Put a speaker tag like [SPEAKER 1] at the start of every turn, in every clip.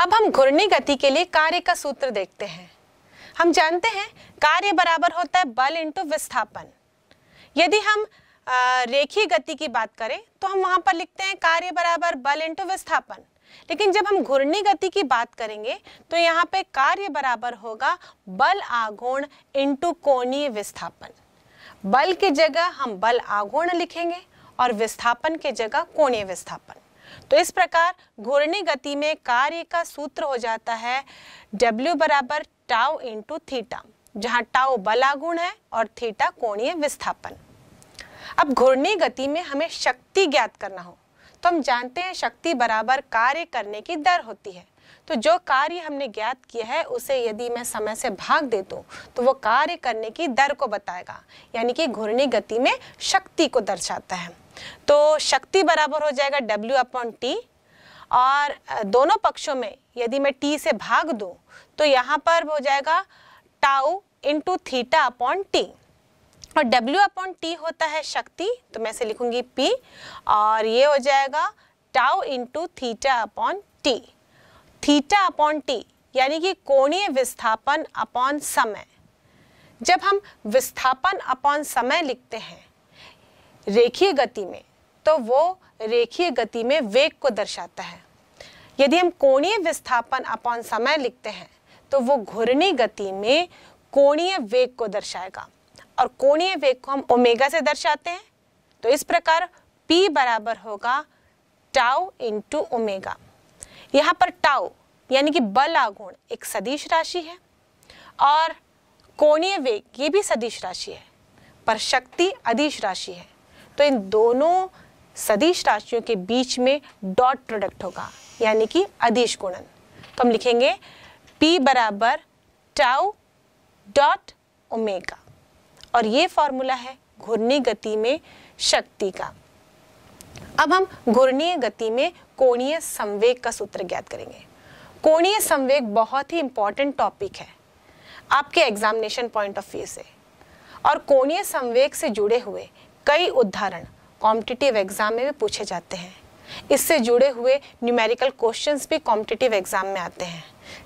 [SPEAKER 1] अब हम घूर्णी गति के लिए कार्य का सूत्र देखते हैं हम जानते हैं कार्य बराबर होता है बल इंटू विस्थापन यदि हम रेखी गति की बात करें तो हम वहां पर लिखते हैं कार्य बराबर बल इंटू विस्थापन लेकिन जब हम घूर्णी गति की बात करेंगे तो यहाँ पे कार्य बराबर होगा बल आघूर्ण इंटू कोणीय विस्थापन बल की जगह हम बल आघूर्ण लिखेंगे और विस्थापन की जगह कोणीय विस्थापन तो इस प्रकार घूर्णी गति में कार्य का सूत्र हो जाता है डब्ल्यू बराबर टाउ इंटू थीटा जहां टाओ बलागुण है और थीटा कोणीय विस्थापन अब घूर्णी गति में हमें शक्ति ज्ञात करना हो तो हम जानते हैं शक्ति बराबर कार्य करने की दर होती है तो जो कार्य हमने ज्ञात किया है उसे यदि मैं समय से भाग दे दूँ तो वो कार्य करने की दर को बताएगा यानी कि घूर्णी गति में शक्ति को दर्शाता है तो शक्ति बराबर हो जाएगा W अपॉन टी और दोनों पक्षों में यदि मैं T से भाग दूं तो यहाँ पर हो जाएगा tau into theta upon t और W अपॉन टी होता है शक्ति तो मैं इसे लिखूंगी P और ये हो जाएगा tau into theta upon t theta upon t यानी कि कोणीय विस्थापन अपॉन समय जब हम विस्थापन अपॉन समय लिखते हैं रेखीय गति में तो वो रेखीय गति में वेग को दर्शाता है यदि हम कोणीय विस्थापन अपॉन समय लिखते हैं तो वो घूर्णी गति में कोणीय वेग को दर्शाएगा और कोणीय वेग को हम ओमेगा से दर्शाते हैं तो इस प्रकार P बराबर होगा टाउ इंटू ओमेगा यहाँ पर टाउ यानी कि बल आगुण एक सदिश राशि है और कोणीय वेग ये भी सदिश राशि है पर शक्ति अदिश राशि है तो इन दोनों सदिश राशियों के बीच में डॉट प्रोडक्ट होगा यानी कि अदिश गुणन तो हम लिखेंगे P बराबर टाउ डॉट ओमेगा और ये फॉर्मूला है घूर्णी गति में शक्ति का अब हम घूर्णीय गति में कोणीय संवेग का सूत्र ज्ञात करेंगे कोणीय संवेग बहुत ही इंपॉर्टेंट टॉपिक है आपके एग्जामिनेशन पॉइंट ऑफ व्यू से और कोणीय संवेग से जुड़े हुए कई उदाहरण कॉम्पिटिटिव एग्जाम में भी पूछे जाते हैं इससे जुड़े हुए न्यूमेरिकल क्वेश्चंस भी कॉम्पिटिटिव एग्जाम में आते हैं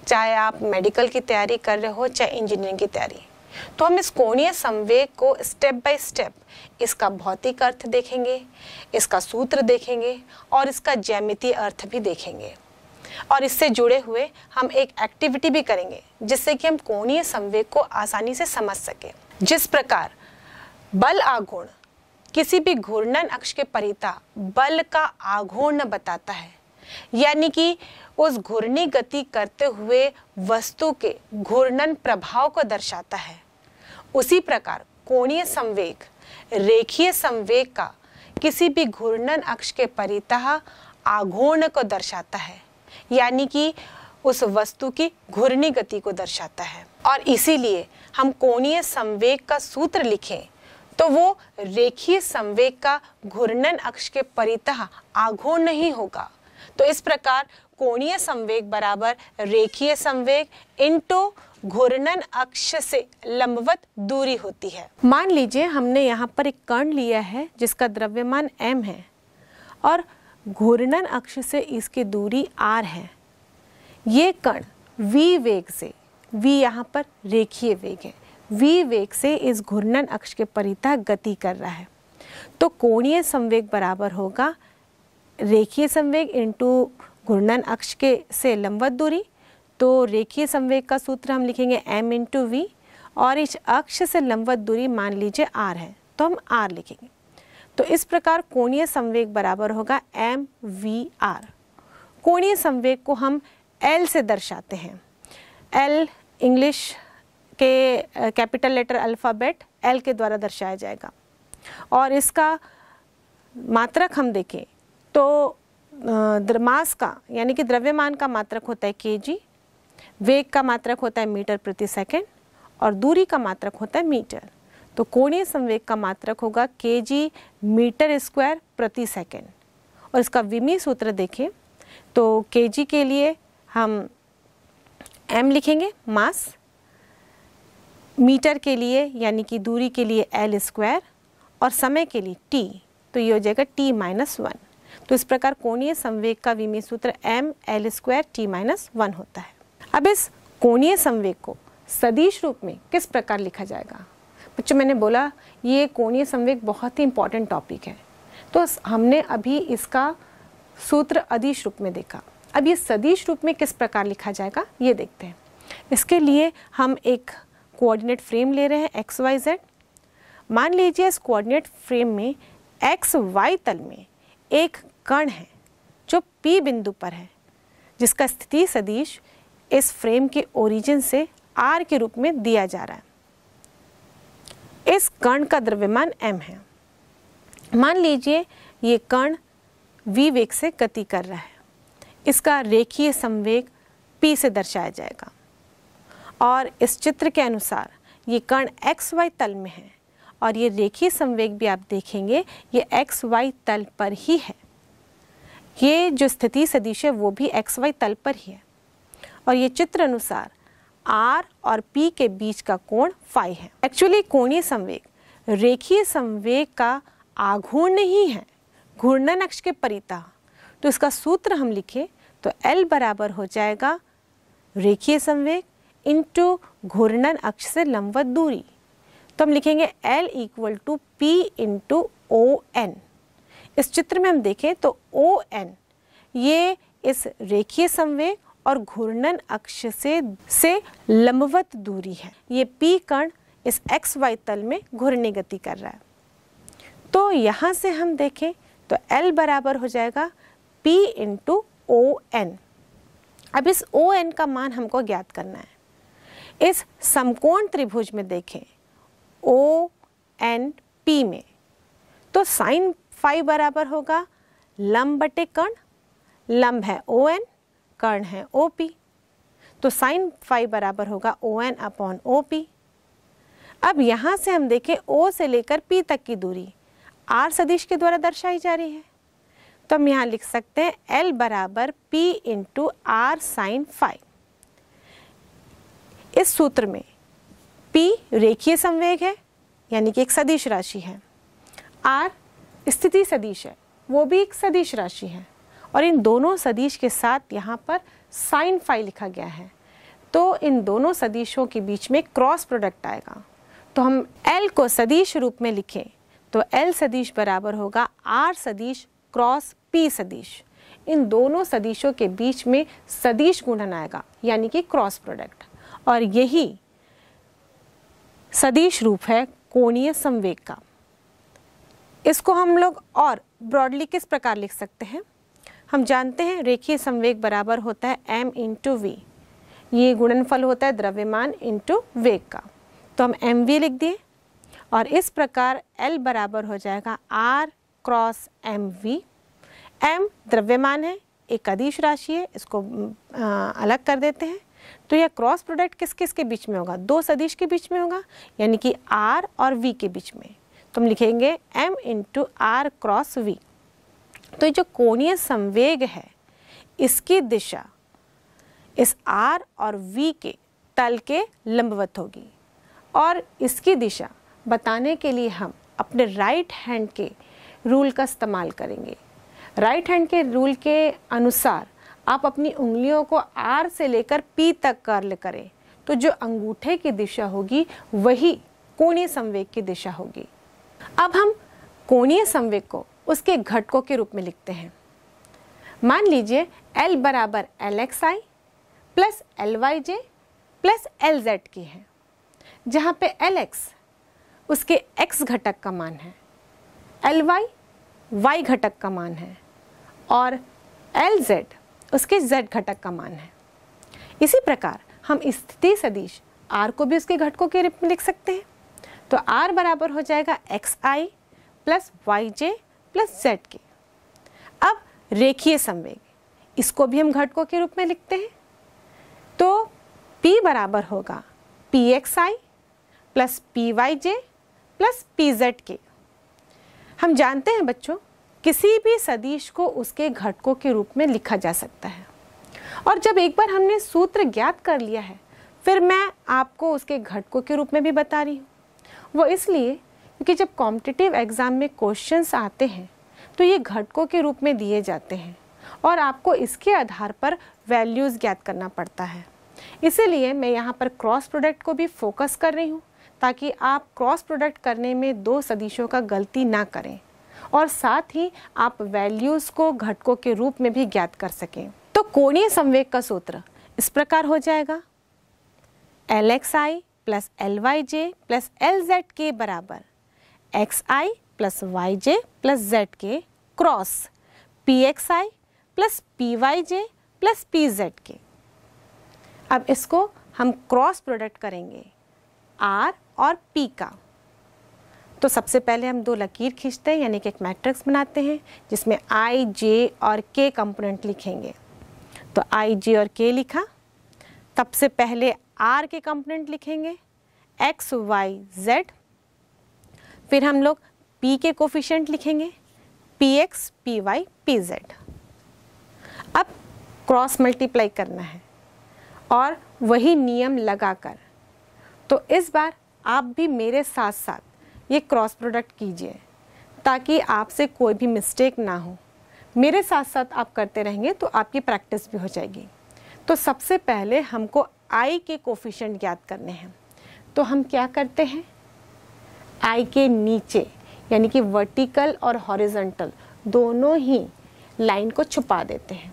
[SPEAKER 1] चाहे आप मेडिकल की तैयारी कर रहे हो चाहे इंजीनियरिंग की तैयारी तो हम इस कोणीय संवेग को स्टेप बाय स्टेप इसका भौतिक अर्थ देखेंगे इसका सूत्र देखेंगे और इसका जैमितीय अर्थ भी देखेंगे और इससे जुड़े हुए हम एक एक्टिविटी भी करेंगे जिससे कि हम कोणीय संवेग को आसानी से समझ सकें जिस प्रकार बल आगुण किसी भी घूर्णन अक्ष के परिता बल का आघूर्ण बताता है यानी कि उस घूर्णी गति करते हुए वस्तु के घूर्णन प्रभाव को दर्शाता है उसी प्रकार कोणीय संवेग रेखीय संवेग का किसी भी घूर्णन अक्ष के परिता आघूर्ण को दर्शाता है यानी कि उस वस्तु की घूर्णी गति को दर्शाता है और इसीलिए हम कोणीय संवेग का सूत्र लिखें तो वो रेखीय संवेग का घूर्णन अक्ष के परितः आघो नहीं होगा तो इस प्रकार कोणीय संवेग बराबर रेखीय संवेग इंटू घूर्णन अक्ष से लंबवत दूरी होती है मान लीजिए हमने यहाँ पर एक कण लिया है जिसका द्रव्यमान m है और घूर्णन अक्ष से इसकी दूरी r है ये कण v वेग से v यहाँ पर रेखीय वेग है वी वेग से इस घूर्णन अक्ष के परिता गति कर रहा है तो कोणीय संवेग बराबर होगा रेखीय संवेग इंटू घूर्णन अक्ष के से लंबवत दूरी तो रेखीय संवेग का सूत्र हम लिखेंगे m इंटू वी और इस अक्ष से लंबवत दूरी मान लीजिए r है तो हम r लिखेंगे तो इस प्रकार कोणीय संवेग बराबर होगा एम वी आर कोणीय संवेग को हम एल से दर्शाते हैं एल इंग्लिश के कैपिटल लेटर अल्फ़ाबेट एल के द्वारा दर्शाया जाएगा और इसका मात्रक हम देखें तो द्रमास का यानी कि द्रव्यमान का मात्रक होता है के जी वेग का मात्रक होता है मीटर प्रति सेकेंड और दूरी का मात्रक होता है मीटर तो कोणीय संवेग का मात्रक होगा के जी मीटर स्क्वायर प्रति सेकेंड और इसका विमी सूत्र देखें तो के जी के लिए हम एम लिखेंगे मास मीटर के लिए यानी कि दूरी के लिए एल स्क्वायर और समय के लिए टी तो ये हो जाएगा टी माइनस वन तो इस प्रकार कोणीय संवेग का विमीय सूत्र M L square T minus one होता है अब इस कोणीय संवेग को सदिश रूप में किस प्रकार लिखा जाएगा बच्चों मैंने बोला ये कोणीय संवेग बहुत ही इंपॉर्टेंट टॉपिक है तो हमने अभी इसका सूत्र अदिश रूप में देखा अब ये सदिश रूप में किस प्रकार लिखा जाएगा ये देखते हैं इसके लिए हम एक कोऑर्डिनेट फ्रेम ले रहे हैं एक्स वाई जेड मान लीजिए इस कोऑर्डिनेट फ्रेम में एक्स वाई तल में एक कण है जो पी बिंदु पर है जिसका स्थिति सदिश इस फ्रेम के ओरिजिन से आर के रूप में दिया जा रहा है इस कण का द्रव्यमान एम है मान लीजिए ये कण वी वेग से गति कर रहा है इसका रेखीय संवेग पी से दर्शाया जाएगा और इस चित्र के अनुसार ये कण एक्स वाई तल में है और ये रेखीय संवेग भी आप देखेंगे ये एक्स वाई तल पर ही है ये जो स्थिति सदिश है वो भी एक्स वाई तल पर ही है और ये चित्र अनुसार आर और पी के बीच का कोण फाई है एक्चुअली कोणीय संवेग रेखीय संवेग का आघूर्ण नहीं है घूर्णन अक्ष के परिता तो इसका सूत्र हम लिखें तो L बराबर हो जाएगा रेखीय संवेग इंटू घूर्णन अक्ष से लंबवत दूरी तो हम लिखेंगे L equal to P into O N इस चित्र में हम देखें तो ओ एन ये इस रेखीय संवेग और घूर्णन अक्ष से से लंबवत दूरी है ये पी कर्ण इस एक्स वाई तल में घूर्णी गति कर रहा है तो यहाँ से हम देखें तो L बराबर हो जाएगा P इंटू ओ एन अब इस ओ एन का मान हमको ज्ञात करना है इस समकोण त्रिभुज में देखें ओ एन पी में तो साइन फाइव बराबर होगा लंब बटे कर्ण लंब है ओ एन कर्ण है ओ पी तो साइन फाइव बराबर होगा O N upon O P अब यहाँ से हम देखें ओ से लेकर पी तक की दूरी आर सदिश के द्वारा दर्शाई जा रही है तो हम यहाँ लिख सकते हैं एल बराबर P into R sine five इस सूत्र में P रेखीय संवेग है यानी कि एक सदिश राशि है R स्थिति सदिश है वो भी एक सदिश राशि है और इन दोनों सदिश के साथ यहाँ पर साइन फाई लिखा गया है तो इन दोनों सदिशों के बीच में क्रॉस प्रोडक्ट आएगा तो हम L को सदिश रूप में लिखें तो L सदिश बराबर होगा R सदिश क्रॉस P सदिश इन दोनों सदिशों के बीच में सदिश गुणन आएगा यानी कि क्रॉस प्रोडक्ट और यही सदीश रूप है कोणीय संवेग का इसको हम लोग और ब्रॉडली किस प्रकार लिख सकते हैं हम जानते हैं रेखीय संवेग बराबर होता है m इंटू वी ये गुणनफल होता है द्रव्यमान इंटू वेग का तो हम एम वी लिख दिए और इस प्रकार l बराबर हो जाएगा r cross M V M द्रव्यमान है एक अदिश राशि है इसको आ, अलग कर देते हैं तो यह क्रॉस प्रोडक्ट किस किस के बीच में होगा दो सदिश के बीच में होगा यानी कि आर और वी के बीच में तो हम लिखेंगे M into R cross V तो ये जो कोणीय संवेग है इसकी दिशा इस आर और वी के तल के लंबवत होगी और इसकी दिशा बताने के लिए हम अपने राइट हैंड के रूल का इस्तेमाल करेंगे राइट हैंड के रूल के अनुसार आप अपनी उंगलियों को आर से लेकर पी तक कर्ल करें तो जो अंगूठे की दिशा होगी वही कोणीय संवेग की दिशा होगी अब हम कोणीय संवेग को उसके घटकों के रूप में लिखते हैं मान लीजिए एल बराबर L X I plus L Y J plus L Z की है जहाँ पे एल एक्स उसके एक्स घटक का मान है एल वाई वाई घटक का मान है और एल जेड उसके z घटक का मान है इसी प्रकार हम स्थिति सदिश r को भी उसके घटकों के रूप में लिख सकते हैं तो r बराबर हो जाएगा X I plus Y J plus Z के अब रेखीय संवेग इसको भी हम घटकों के रूप में लिखते हैं तो p बराबर होगा P X I plus P Y J plus P Z के हम जानते हैं बच्चों किसी भी सदिश को उसके घटकों के रूप में लिखा जा सकता है और जब एक बार हमने सूत्र ज्ञात कर लिया है फिर मैं आपको उसके घटकों के रूप में भी बता रही हूँ वो इसलिए क्योंकि जब कॉम्पिटिटिव एग्ज़ाम में क्वेश्चंस आते हैं तो ये घटकों के रूप में दिए जाते हैं और आपको इसके आधार पर वैल्यूज़ ज्ञात करना पड़ता है इसीलिए मैं यहाँ पर क्रॉस प्रोडक्ट को भी फोकस कर रही हूँ ताकि आप क्रॉस प्रोडक्ट करने में दो सदिशों का गलती ना करें और साथ ही आप वैल्यूज़ को घटकों के रूप में भी ज्ञात कर सकें तो कोणीय संवेग का सूत्र इस प्रकार हो जाएगा L X I plus L Y J plus L Z के बराबर X I plus Y J plus Z के cross P X I plus P Y J plus P Z के अब इसको हम क्रॉस प्रोडक्ट करेंगे आर और P का तो सबसे पहले हम दो लकीर खींचते हैं यानी कि एक मैट्रिक्स बनाते हैं जिसमें आई जे और तो के कंपोनेंट लिखेंगे तो आई जे और के लिखा तब से पहले आर के कंपोनेंट लिखेंगे एक्स वाई जेड फिर हम लोग पी के कोफिशेंट लिखेंगे P X P Y P Z अब क्रॉस मल्टीप्लाई करना है और वही नियम लगाकर तो इस बार आप भी मेरे साथ साथ ये क्रॉस प्रोडक्ट कीजिए ताकि आपसे कोई भी मिस्टेक ना हो मेरे साथ साथ आप करते रहेंगे तो आपकी प्रैक्टिस भी हो जाएगी तो सबसे पहले हमको आई के कोफिशेंट याद करने हैं तो हम क्या करते हैं आई के नीचे यानी कि वर्टिकल और हॉरिजेंटल दोनों ही लाइन को छुपा देते हैं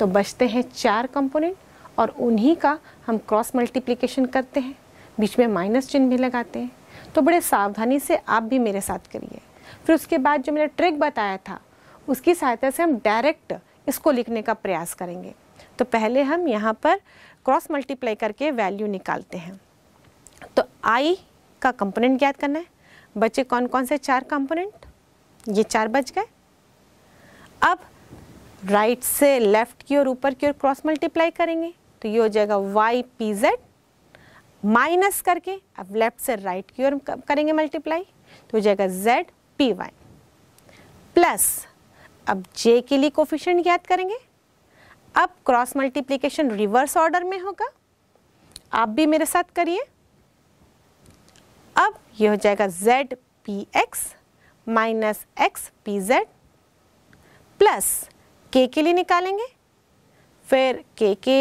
[SPEAKER 1] तो बचते हैं चार कंपोनेंट और उन्हीं का हम क्रॉस मल्टीप्लिकेशन करते हैं बीच में माइनस चिन्ह भी लगाते हैं तो बड़े सावधानी से आप भी मेरे साथ करिए फिर उसके बाद जो मैंने ट्रिक बताया था उसकी सहायता से हम डायरेक्ट इसको लिखने का प्रयास करेंगे तो पहले हम यहाँ पर क्रॉस मल्टीप्लाई करके वैल्यू निकालते हैं तो आई का कंपोनेंट ज्ञात करना है बचे कौन कौन से चार कंपोनेंट ये चार बच गए अब राइट से लेफ़्ट की ओर ऊपर की ओर क्रॉस मल्टीप्लाई करेंगे तो ये हो जाएगा वाई पी जेड माइनस करके अब लेफ्ट से राइट की ओर करेंगे मल्टीप्लाई तो हो जाएगा जेड पी वाई प्लस अब जे के लिए कोफिशेंट ज्ञात करेंगे अब क्रॉस मल्टीप्लीकेशन रिवर्स ऑर्डर में होगा आप भी मेरे साथ करिए अब यह हो जाएगा Z P X minus X P Z plus K के लिए निकालेंगे फिर के के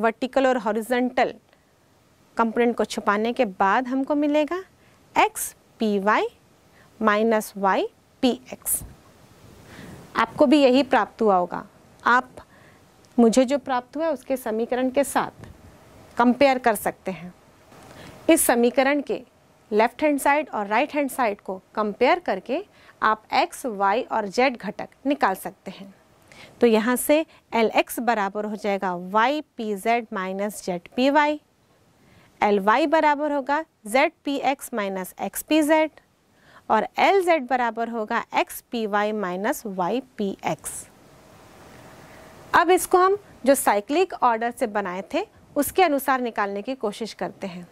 [SPEAKER 1] वर्टिकल और हॉरिजेंटल कंपोनेंट को छुपाने के बाद हमको मिलेगा X P Y minus Y P X आपको भी यही प्राप्त हुआ होगा आप मुझे जो प्राप्त हुआ है उसके समीकरण के साथ कंपेयर कर सकते हैं इस समीकरण के लेफ्ट हैंड साइड और राइट हैंड साइड को कंपेयर करके आप x, y और z घटक निकाल सकते हैं तो यहाँ से एल एक्स बराबर हो जाएगा Y P Z minus Z P Y L Y बराबर होगा Z P X minus X P Z और एल जेड बराबर होगा X P Y minus Y P X अब इसको हम जो साइक्लिक ऑर्डर से बनाए थे उसके अनुसार निकालने की कोशिश करते हैं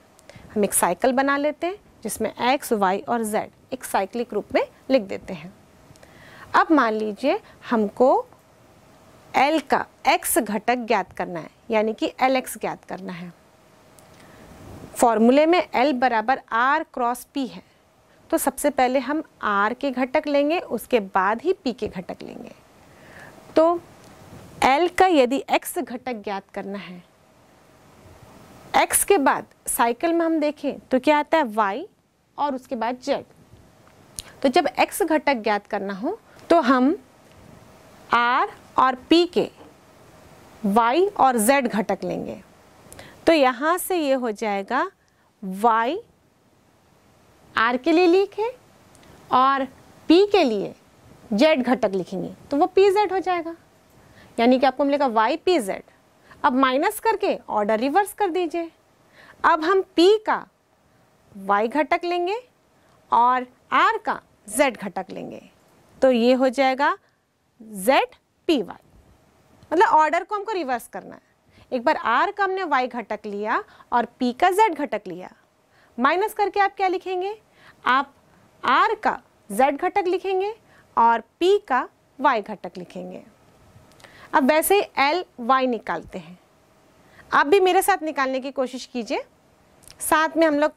[SPEAKER 1] हम एक साइकिल बना लेते हैं जिसमें एक्स वाई और जेड एक साइक्लिक रूप में लिख देते हैं अब मान लीजिए हमको एल का एक्स घटक ज्ञात करना है यानी कि एल एक्स ज्ञात करना है फॉर्मूले में एल बराबर आर क्रॉस पी है तो सबसे पहले हम आर के घटक लेंगे उसके बाद ही पी के घटक लेंगे तो एल का यदि एक्स घटक ज्ञात करना है एक्स के बाद साइकिल में हम देखें तो क्या आता है वाई और उसके बाद जेड तो जब एक्स घटक ज्ञात करना हो तो हम आर और पी के वाई और जेड घटक लेंगे तो यहाँ से ये हो जाएगा वाई आर के लिए लिखे और पी के लिए जेड घटक लिखेंगे तो वो पी जेड हो जाएगा यानी कि आपको मिलेगा वाई पी जेड अब माइनस करके ऑर्डर रिवर्स कर दीजिए अब हम पी का वाई घटक लेंगे और आर का जेड घटक लेंगे तो ये हो जाएगा जेड पी वाई मतलब ऑर्डर को हमको रिवर्स करना है एक बार आर का हमने वाई घटक लिया और पी का जेड घटक लिया माइनस करके आप क्या लिखेंगे आप आर का जेड घटक लिखेंगे और पी का वाई घटक लिखेंगे अब वैसे एल वाई निकालते हैं आप भी मेरे साथ निकालने की कोशिश कीजिए साथ में हम लोग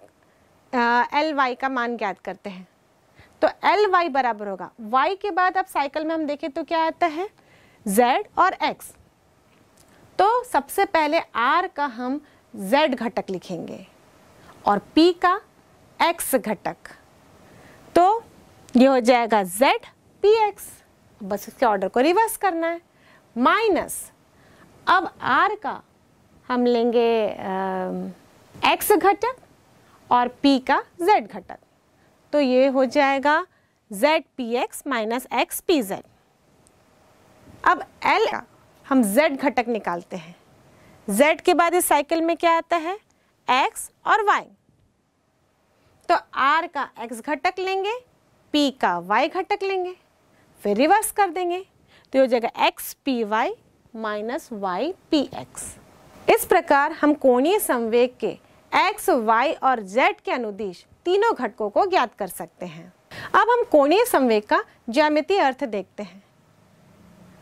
[SPEAKER 1] एल वाई का मान ज्ञात करते हैं तो एल वाई बराबर होगा वाई के बाद अब साइकिल में हम देखें तो क्या आता है जेड और एक्स तो सबसे पहले आर का हम z घटक लिखेंगे और p का x घटक तो ये हो जाएगा z पी एक्स बस उसके ऑर्डर को रिवर्स करना है माइनस अब r का हम लेंगे आ, x घटक और p का z घटक तो ये हो जाएगा z P X minus X P Z अब l का हम z घटक निकालते हैं z के बाद इस साइकिल में क्या आता है x और y तो r का x घटक लेंगे p का y घटक लेंगे फिर रिवर्स कर देंगे तो हो जाएगा X P Y minus Y P X इस प्रकार हम कोणीय संवेग के x, y और z के अनुदिश तीनों घटकों को ज्ञात कर सकते हैं अब हम कोणीय संवेग का ज्यामितीय अर्थ देखते हैं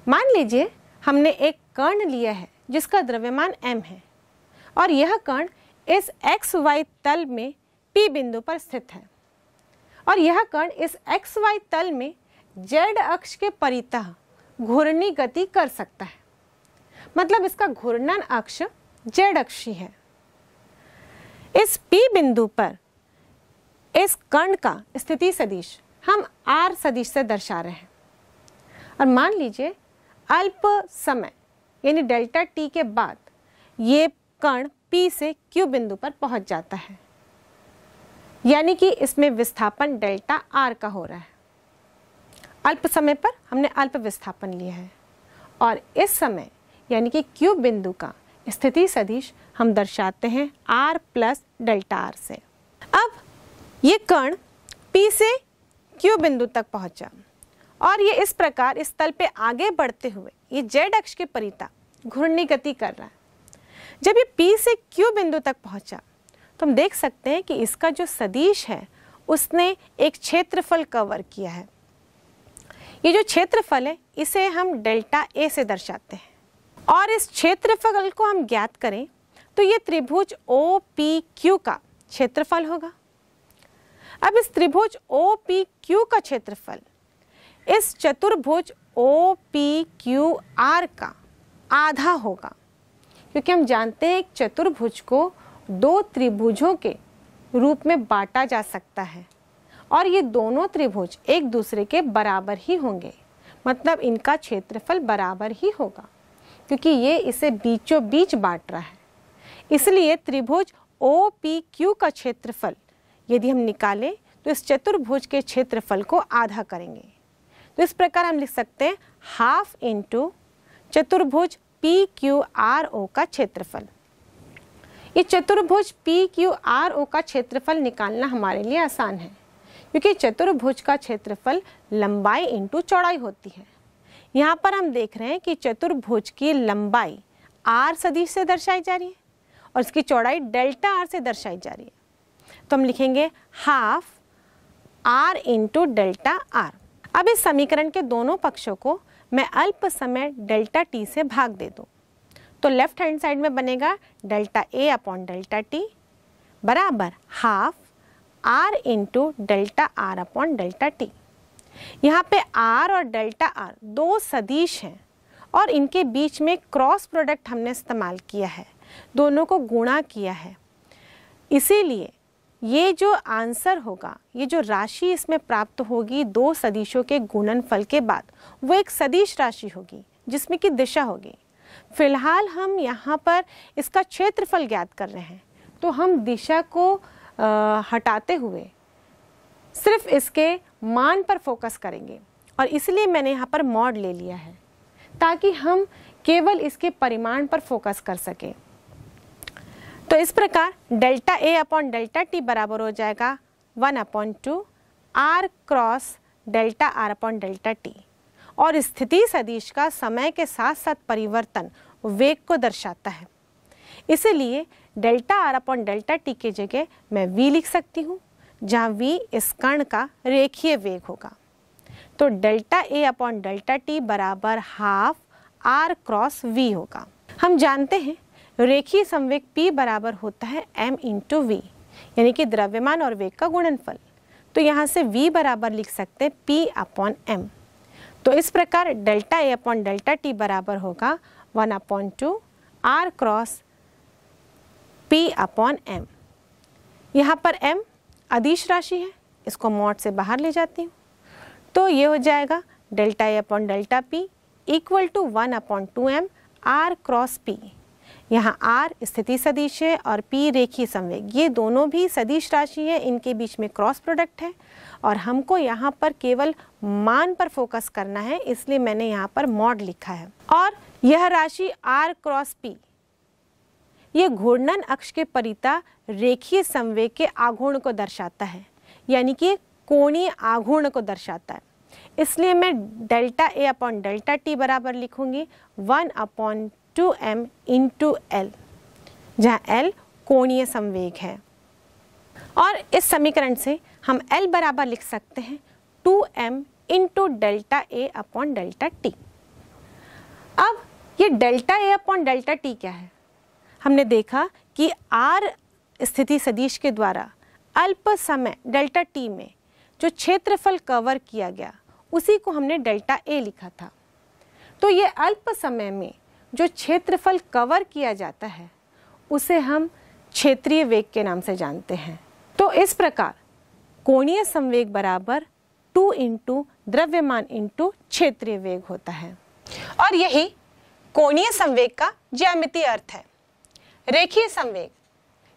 [SPEAKER 1] मान लीजिए हमने एक कर्ण लिया है जिसका द्रव्यमान m है और यह कर्ण इस एक्स वाई तल में P बिंदु पर स्थित है और यह कर्ण इस एक्स वाई तल में z अक्ष के परितः घूर्णी गति कर सकता है मतलब इसका घूर्णन अक्ष जेड अक्षी है इस P बिंदु पर इस कर्ण का स्थिति सदिश हम R सदिश से दर्शा रहे हैं और मान लीजिए अल्प समय यानी डेल्टा टी के बाद ये कण पी से क्यू बिंदु पर पहुंच जाता है यानी कि इसमें विस्थापन डेल्टा आर का हो रहा है अल्प समय पर हमने अल्प विस्थापन लिया है और इस समय यानी कि क्यू बिंदु का स्थिति सदिश हम दर्शाते हैं आर प्लस डेल्टा आर से अब ये कण पी से क्यू बिंदु तक पहुंचा और ये इस प्रकार इस तल पे आगे बढ़ते हुए ये जेड अक्ष के परिता घूर्णी गति कर रहा है जब ये पी से क्यू बिंदु तक पहुंचा तो हम देख सकते हैं कि इसका जो सदीश है उसने एक क्षेत्रफल कवर किया है ये जो क्षेत्रफल है इसे हम डेल्टा ए से दर्शाते हैं और इस क्षेत्रफल को हम ज्ञात करें तो ये त्रिभुज ओ पी क्यू का क्षेत्रफल होगा अब इस त्रिभुज ओ पी क्यू का क्षेत्रफल इस चतुर्भुज ओ पी क्यू आर का आधा होगा क्योंकि हम जानते हैं एक चतुर्भुज को दो त्रिभुजों के रूप में बांटा जा सकता है और ये दोनों त्रिभुज एक दूसरे के बराबर ही होंगे मतलब इनका क्षेत्रफल बराबर ही होगा क्योंकि ये इसे बीचों बीच बांट रहा है इसलिए त्रिभुज ओ पी क्यू का क्षेत्रफल यदि हम निकालें तो इस चतुर्भुज के क्षेत्रफल को आधा करेंगे तो इस प्रकार हम लिख सकते हैं हाफ इंटू चतुर्भुज पी क्यू आर ओ का क्षेत्रफल ये चतुर्भुज पी क्यू आर ओ का क्षेत्रफल निकालना हमारे लिए आसान है क्योंकि चतुर्भुज का क्षेत्रफल लंबाई इंटू चौड़ाई होती है यहाँ पर हम देख रहे हैं कि चतुर्भुज की लंबाई आर सदिश से दर्शाई जा रही है और इसकी चौड़ाई डेल्टा आर से दर्शाई जा रही है तो हम लिखेंगे half R into delta R अब इस समीकरण के दोनों पक्षों को मैं अल्प समय डेल्टा टी से भाग दे दूँ तो लेफ्ट हैंड साइड में बनेगा delta A upon delta T बराबर half R into delta R upon delta T यहाँ पे आर और डेल्टा आर दो सदिश हैं और इनके बीच में क्रॉस प्रोडक्ट हमने इस्तेमाल किया है दोनों को गुणा किया है इसीलिए ये जो आंसर होगा ये जो राशि इसमें प्राप्त होगी दो सदिशों के गुणनफल के बाद वो एक सदिश राशि होगी जिसमें कि दिशा होगी फिलहाल हम यहाँ पर इसका क्षेत्रफल ज्ञात कर रहे हैं तो हम दिशा को आ, हटाते हुए सिर्फ इसके मान पर फोकस करेंगे और इसलिए मैंने यहाँ पर मॉड ले लिया है ताकि हम केवल इसके परिमाण पर फोकस कर सकें तो इस प्रकार delta A upon delta T बराबर हो जाएगा one upon two R cross delta R upon delta T और स्थिति सदिश का समय के साथ साथ परिवर्तन वेग को दर्शाता है इसलिए delta R upon delta T के जगह मैं वी लिख सकती हूँ जहाँ वी इस कण का रेखीय वेग होगा तो delta A upon delta T बराबर हाफ आर क्रॉस वी होगा हम जानते हैं रेखीय संवेग P बराबर होता है m इंटू वी यानी कि द्रव्यमान और वेग का गुणनफल तो यहाँ से v बराबर लिख सकते हैं p अपॉन एम तो इस प्रकार delta A upon delta T बराबर होगा one upon two R cross p upon M यहाँ पर m अदिश राशि है इसको मॉड से बाहर ले जाती हूँ तो ये हो जाएगा delta A upon delta p equal to one upon two M R cross P यहाँ आर स्थिति सदिश है और पी रेखी संवेग ये दोनों भी सदिश राशि है इनके बीच में क्रॉस प्रोडक्ट है और हमको यहाँ पर केवल मान पर फोकस करना है इसलिए मैंने यहाँ पर मॉड लिखा है और यह राशि आर क्रॉस पी ये घूर्णन अक्ष के परिता रेखीय संवेग के आघूर्ण को दर्शाता है यानी कि कोणीय आघूर्ण को दर्शाता है इसलिए मैं delta A upon delta T बराबर लिखूंगी one upon two M into L जहाँ एल कोणीय संवेग है और इस समीकरण से हम एल बराबर लिख सकते हैं two M into delta A upon delta T अब ये delta A upon delta T क्या है हमने देखा कि आर स्थिति सदिश के द्वारा अल्प समय डेल्टा टी में जो क्षेत्रफल कवर किया गया उसी को हमने डेल्टा ए लिखा था तो ये अल्प समय में जो क्षेत्रफल कवर किया जाता है उसे हम क्षेत्रीय वेग के नाम से जानते हैं तो इस प्रकार कोणीय संवेग बराबर टू इंटू द्रव्यमान इंटू क्षेत्रीय वेग होता है और यही कोणीय संवेग का ज्यामितीय अर्थ है रेखीय संवेग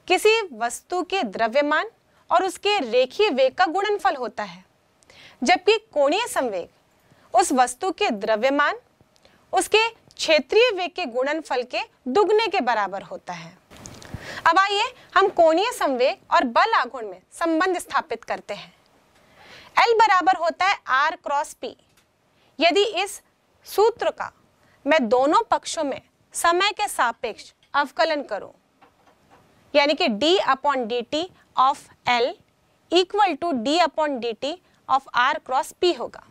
[SPEAKER 1] किसी वस्तु के द्रव्यमान और उसके रेखीय वेग का गुणनफल होता है जबकि कोणीय संवेग उस वस्तु के द्रव्यमान उसके क्षेत्रीय वेग के गुणनफल के दुगने के बराबर होता है अब आइए हम कोणीय संवेग और बल आघूर्ण में संबंध स्थापित करते हैं एल बराबर होता है आर क्रॉस पी यदि इस सूत्र का मैं दोनों पक्षों में समय के सापेक्ष अवकलन करूं यानी कि d upon D T of L equal to D upon D T of R cross P होगा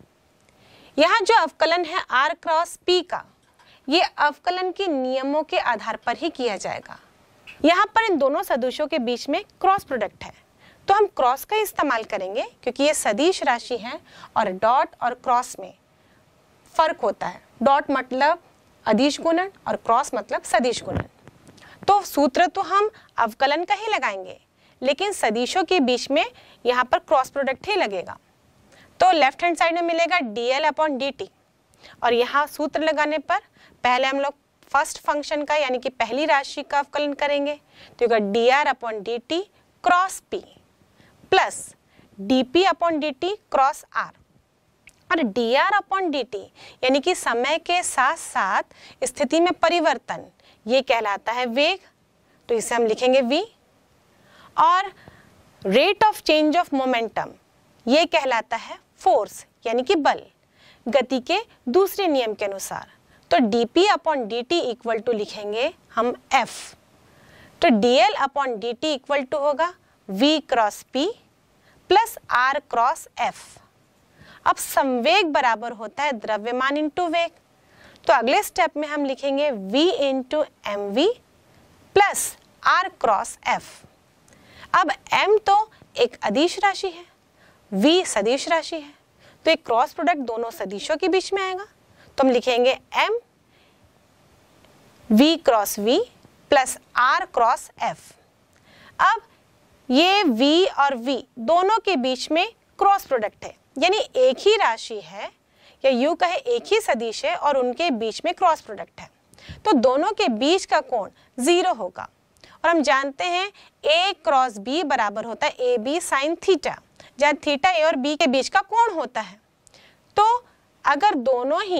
[SPEAKER 1] यहां जो अवकलन है आर क्रॉस पी का ये अवकलन के नियमों के आधार पर ही किया जाएगा यहाँ पर इन दोनों सदिशों के बीच में क्रॉस प्रोडक्ट है तो हम क्रॉस का इस्तेमाल करेंगे क्योंकि ये सदिश राशि है और डॉट और क्रॉस में फर्क होता है डॉट मतलब अधिश गुणन और क्रॉस मतलब सदिश गुणन तो सूत्र तो हम अवकलन का ही लगाएंगे लेकिन सदिशों के बीच में यहाँ पर क्रॉस प्रोडक्ट ही लगेगा तो लेफ्ट हैंड साइड में मिलेगा D L upon D T और यहाँ सूत्र लगाने पर पहले हम लोग फर्स्ट फंक्शन का यानी कि पहली राशि का अवकलन करेंगे तो होगा D R upon D T cross P plus D P upon D T cross R और D R upon D T यानी कि समय के साथ साथ स्थिति में परिवर्तन ये कहलाता है वेग तो इसे हम लिखेंगे वी और rate of change of momentum ये कहलाता है फोर्स यानी कि बल गति के दूसरे नियम के अनुसार तो D P upon D T equal to लिखेंगे हम एफ तो D L upon D T equal to होगा V cross P plus R cross F अब संवेग बराबर होता है द्रव्यमान इंटू वेग तो अगले स्टेप में हम लिखेंगे v into M V plus R cross F अब m तो एक अदिश राशि है v सदिश राशि है तो एक क्रॉस प्रोडक्ट दोनों सदिशों के बीच में आएगा तो हम लिखेंगे M V cross V plus R cross F अब ये v और v दोनों के बीच में क्रॉस प्रोडक्ट है यानी एक ही राशि है या यू कहे एक ही सदिश है और उनके बीच में क्रॉस प्रोडक्ट है तो दोनों के बीच का कोण जीरो होगा और हम जानते हैं a क्रॉस b बराबर होता है ए बी साइन थीटा जहाँ थीटा ए और बी के बीच का कोण होता है तो अगर दोनों ही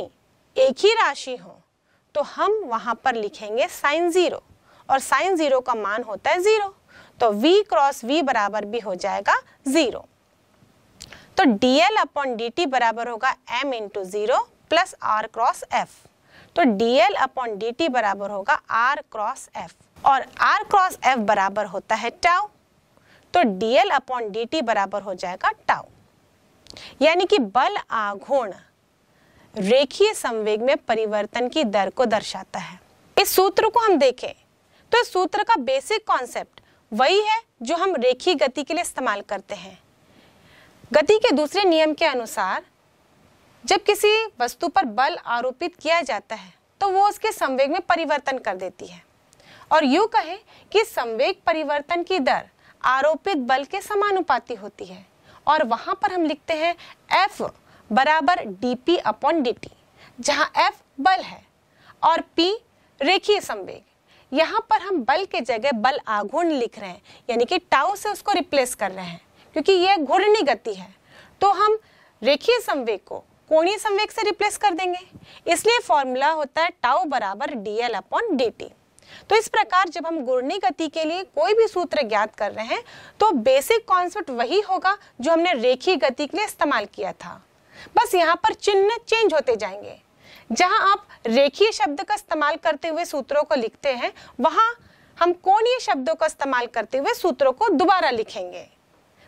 [SPEAKER 1] एक ही राशि हो तो हम वहाँ पर लिखेंगे साइन ज़ीरो और साइन ज़ीरो का मान होता है ज़ीरो तो v क्रॉस v बराबर भी हो जाएगा ज़ीरो तो dl अपॉन dt बराबर होगा m into zero plus R cross F तो dl अपॉन dt बराबर होगा आर क्रॉस एफ और आर क्रॉस एफ बराबर होता है टाउ तो डीएल अपॉन डी बराबर हो जाएगा टाउ यानी कि बल आघूर्ण रेखीय संवेग में परिवर्तन की दर को दर्शाता है इस सूत्र को हम देखें तो इस सूत्र का बेसिक कॉन्सेप्ट वही है जो हम रेखीय गति के लिए इस्तेमाल करते हैं गति के दूसरे नियम के अनुसार जब किसी वस्तु पर बल आरोपित किया जाता है तो वो उसके संवेग में परिवर्तन कर देती है और यूं कहें कि संवेग परिवर्तन की दर आरोपित बल के समानुपाती होती है और वहां पर हम लिखते हैं एफ बराबर D P upon D T जहाँ एफ बल है और पी रेखीय संवेग यहाँ पर हम बल के जगह बल आघूर्ण लिख रहे हैं यानी कि टाउ से उसको रिप्लेस कर रहे हैं क्योंकि यह घूर्णी गति है तो हम रेखीय संवेग को कोणीय संवेग से रिप्लेस कर देंगे इसलिए फॉर्मूला होता है टाउ बराबर D L upon D T तो इस प्रकार जब हम गुड़नी गति के लिए कोई भी सूत्र ज्ञात कर रहे हैं तो बेसिक कॉन्सेप्ट वही होगा जो हमने रेखी गति के लिए इस्तेमाल किया था बस यहाँ पर चिन्ह चेंज होते जाएंगे जहाँ आप रेखीय शब्द का इस्तेमाल करते हुए सूत्रों को लिखते हैं वहाँ हम कोणीय शब्दों का इस्तेमाल करते हुए सूत्रों को दोबारा लिखेंगे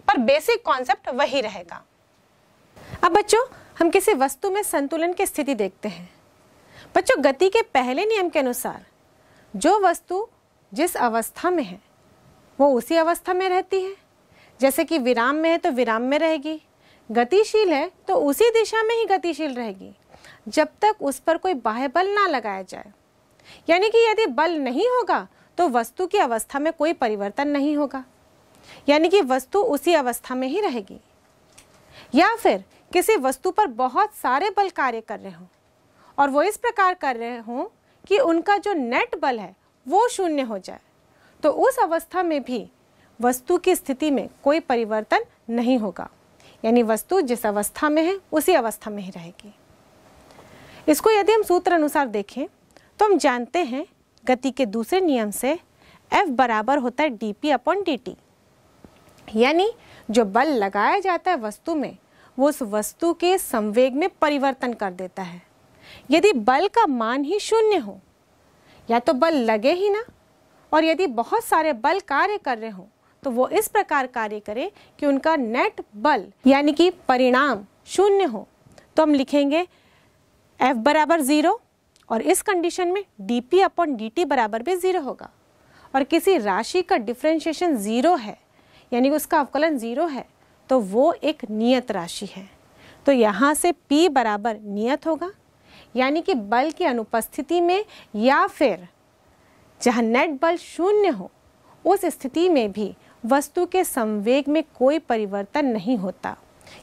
[SPEAKER 1] पर बेसिक कॉन्सेप्ट वही रहेगा अब बच्चों हम किसी वस्तु में संतुलन की स्थिति देखते हैं बच्चों गति के पहले नियम के अनुसार जो वस्तु जिस अवस्था में है वो उसी अवस्था में रहती है जैसे कि विराम में है तो विराम में रहेगी गतिशील है तो उसी दिशा में ही गतिशील रहेगी जब तक उस पर कोई बाह्य बल ना लगाया जाए यानी कि यदि बल नहीं होगा तो वस्तु की अवस्था में कोई परिवर्तन नहीं होगा यानी कि वस्तु उसी अवस्था में ही रहेगी या फिर किसी वस्तु पर बहुत सारे बल कार्य कर रहे हों और वो इस प्रकार कर रहे हों कि उनका जो नेट बल है वो शून्य हो जाए तो उस अवस्था में भी वस्तु की स्थिति में कोई परिवर्तन नहीं होगा यानी वस्तु जिस अवस्था में है उसी अवस्था में ही रहेगी इसको यदि हम सूत्र अनुसार देखें तो हम जानते हैं गति के दूसरे नियम से F बराबर होता है D P upon D T यानी जो बल लगाया जाता है वस्तु में वो उस वस्तु के संवेग में परिवर्तन कर देता है यदि बल का मान ही शून्य हो या तो बल लगे ही ना और यदि बहुत सारे बल कार्य कर रहे हों तो वो इस प्रकार कार्य करें कि उनका नेट बल यानी कि परिणाम शून्य हो तो हम लिखेंगे F बराबर ज़ीरो और इस कंडीशन में D P upon D T बराबर भी ज़ीरो होगा और किसी राशि का डिफ्रेंशिएशन ज़ीरो है यानी कि उसका अवकलन ज़ीरो है तो वो एक नियत राशि है तो यहाँ से P बराबर नियत होगा यानी कि बल की अनुपस्थिति में या फिर जहाँ नेट बल शून्य हो उस स्थिति में भी वस्तु के संवेग में कोई परिवर्तन नहीं होता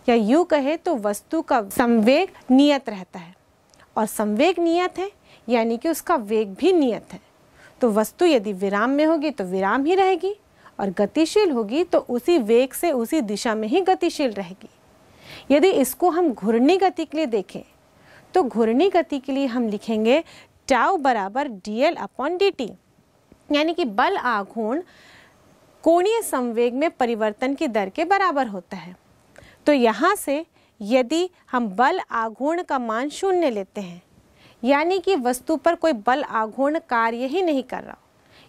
[SPEAKER 1] या यूँ कहे तो वस्तु का संवेग नियत रहता है और संवेग नियत है यानी कि उसका वेग भी नियत है तो वस्तु यदि विराम में होगी तो विराम ही रहेगी और गतिशील होगी तो उसी वेग से उसी दिशा में ही गतिशील रहेगी यदि इसको हम घूर्णी गति के लिए देखें तो घूर्णी गति के लिए हम लिखेंगे टाउ बराबर D L upon D T यानी कि बल आघूर्ण कोणीय संवेग में परिवर्तन की दर के बराबर होता है तो यहाँ से यदि हम बल आघूर्ण का मान शून्य लेते हैं यानी कि वस्तु पर कोई बल आघूर्ण कार्य ही नहीं कर रहा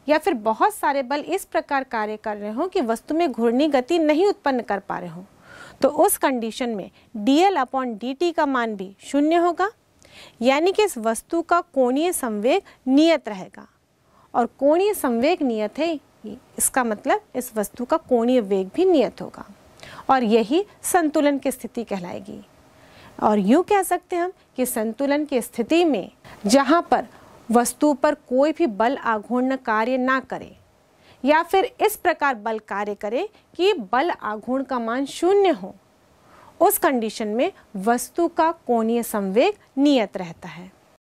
[SPEAKER 1] या फिर बहुत सारे बल इस प्रकार कार्य कर रहे हों कि वस्तु में घूर्णी गति नहीं उत्पन्न कर पा रहे हों तो उस कंडीशन में एल अपॉन टी का मान भी शून्य होगा यानी कि इस वस्तु का कोणीय संवेग नियत रहेगा और कोणीय संवेग नियत है इसका मतलब इस वस्तु का कोणीय वेग भी नियत होगा और यही संतुलन की स्थिति कहलाएगी और यूँ कह सकते हैं हम कि संतुलन की स्थिति में जहाँ पर वस्तु पर कोई भी बल आघूर्ण कार्य ना करे या फिर इस प्रकार बल कार्य करे कि बल आघूर्ण का मान शून्य हो उस कंडीशन में वस्तु का कोणीय संवेग नियत रहता है